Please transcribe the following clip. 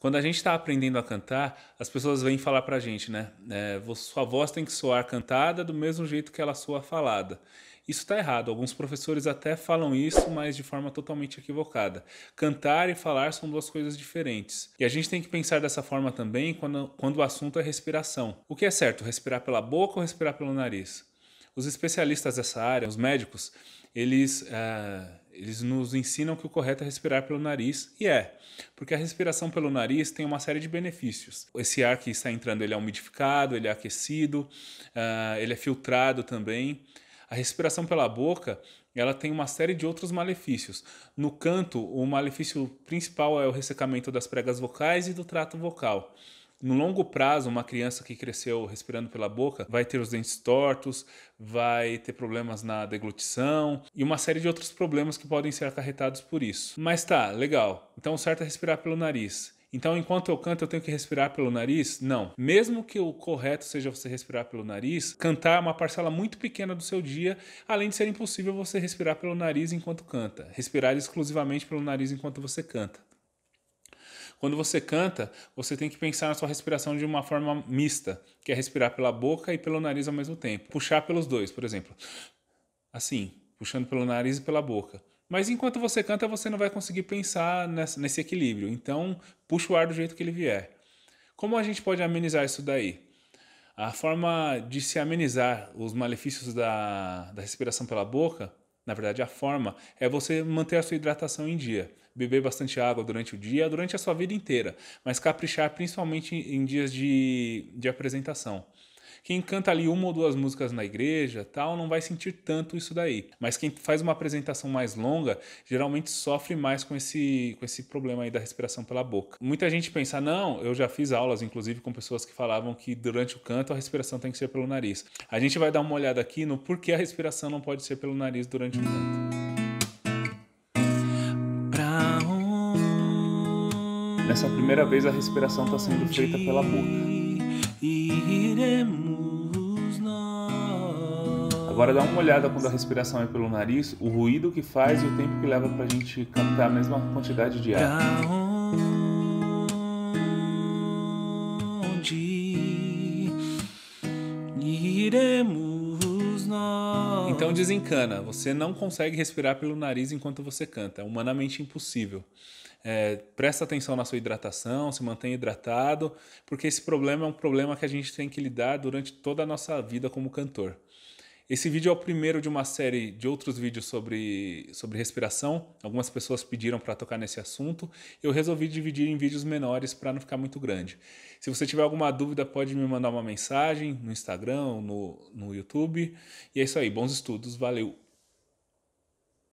Quando a gente está aprendendo a cantar, as pessoas vêm falar para a gente, né? É, sua voz tem que soar cantada do mesmo jeito que ela soa falada. Isso está errado. Alguns professores até falam isso, mas de forma totalmente equivocada. Cantar e falar são duas coisas diferentes. E a gente tem que pensar dessa forma também quando, quando o assunto é respiração. O que é certo, respirar pela boca ou respirar pelo nariz? Os especialistas dessa área, os médicos, eles. Eh, eles nos ensinam que o correto é respirar pelo nariz, e é, porque a respiração pelo nariz tem uma série de benefícios. Esse ar que está entrando ele é umidificado, ele é aquecido, uh, ele é filtrado também. A respiração pela boca ela tem uma série de outros malefícios. No canto, o malefício principal é o ressecamento das pregas vocais e do trato vocal. No longo prazo, uma criança que cresceu respirando pela boca vai ter os dentes tortos, vai ter problemas na deglutição e uma série de outros problemas que podem ser acarretados por isso. Mas tá, legal. Então o certo é respirar pelo nariz. Então, enquanto eu canto, eu tenho que respirar pelo nariz? Não. Mesmo que o correto seja você respirar pelo nariz, cantar é uma parcela muito pequena do seu dia, além de ser impossível você respirar pelo nariz enquanto canta. Respirar exclusivamente pelo nariz enquanto você canta. Quando você canta, você tem que pensar na sua respiração de uma forma mista, que é respirar pela boca e pelo nariz ao mesmo tempo. Puxar pelos dois, por exemplo. Assim, puxando pelo nariz e pela boca. Mas enquanto você canta, você não vai conseguir pensar nesse equilíbrio. Então, puxa o ar do jeito que ele vier. Como a gente pode amenizar isso daí? A forma de se amenizar os malefícios da, da respiração pela boca na verdade, a forma é você manter a sua hidratação em dia, beber bastante água durante o dia, durante a sua vida inteira, mas caprichar principalmente em dias de, de apresentação. Quem canta ali uma ou duas músicas na igreja, tal, não vai sentir tanto isso daí. Mas quem faz uma apresentação mais longa, geralmente sofre mais com esse com esse problema aí da respiração pela boca. Muita gente pensa: "Não, eu já fiz aulas inclusive com pessoas que falavam que durante o canto a respiração tem que ser pelo nariz". A gente vai dar uma olhada aqui no porquê a respiração não pode ser pelo nariz durante o canto. Nessa primeira vez a respiração está sendo feita pela boca. Iremos Agora dá uma olhada quando a respiração é pelo nariz, o ruído que faz e o tempo que leva para a gente captar a mesma quantidade de ar. Então desencana, você não consegue respirar pelo nariz enquanto você canta, é humanamente impossível. É, presta atenção na sua hidratação, se mantenha hidratado, porque esse problema é um problema que a gente tem que lidar durante toda a nossa vida como cantor. Esse vídeo é o primeiro de uma série de outros vídeos sobre, sobre respiração. Algumas pessoas pediram para tocar nesse assunto. Eu resolvi dividir em vídeos menores para não ficar muito grande. Se você tiver alguma dúvida, pode me mandar uma mensagem no Instagram, no, no YouTube. E é isso aí. Bons estudos. Valeu!